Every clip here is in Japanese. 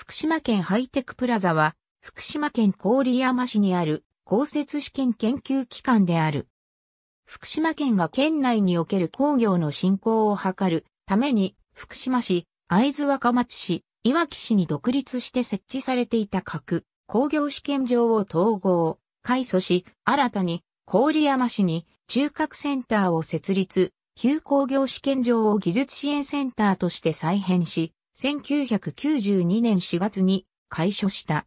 福島県ハイテクプラザは、福島県郡山市にある公設試験研究機関である。福島県が県内における工業の振興を図るために、福島市、会津若松市、いわき市に独立して設置されていた各工業試験場を統合、改組し、新たに郡山市に中核センターを設立、旧工業試験場を技術支援センターとして再編し、1992年4月に開所した。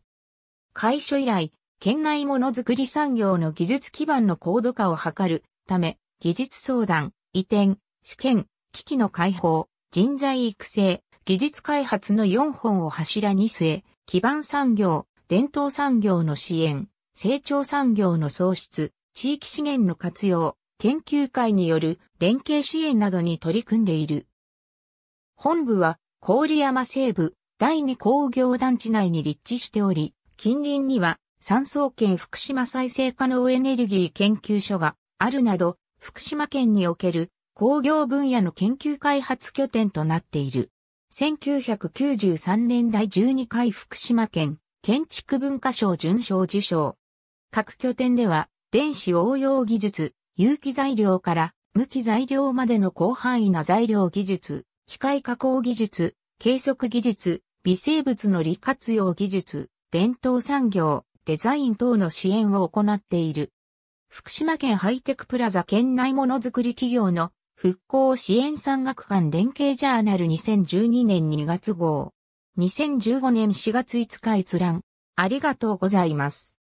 開所以来、県内ものづくり産業の技術基盤の高度化を図るため、技術相談、移転、試験、機器の開放、人材育成、技術開発の4本を柱に据え、基盤産業、伝統産業の支援、成長産業の創出、地域資源の活用、研究会による連携支援などに取り組んでいる。本部は郡山西部第二工業団地内に立地しており、近隣には産総県福島再生可能エネルギー研究所があるなど、福島県における工業分野の研究開発拠点となっている。1993年第12回福島県建築文化賞準賞受賞。各拠点では電子応用技術、有機材料から無機材料までの広範囲な材料技術、機械加工技術、計測技術、微生物の利活用技術、伝統産業、デザイン等の支援を行っている。福島県ハイテクプラザ県内ものづくり企業の復興支援産学館連携ジャーナル2012年2月号。2015年4月5日閲覧。ありがとうございます。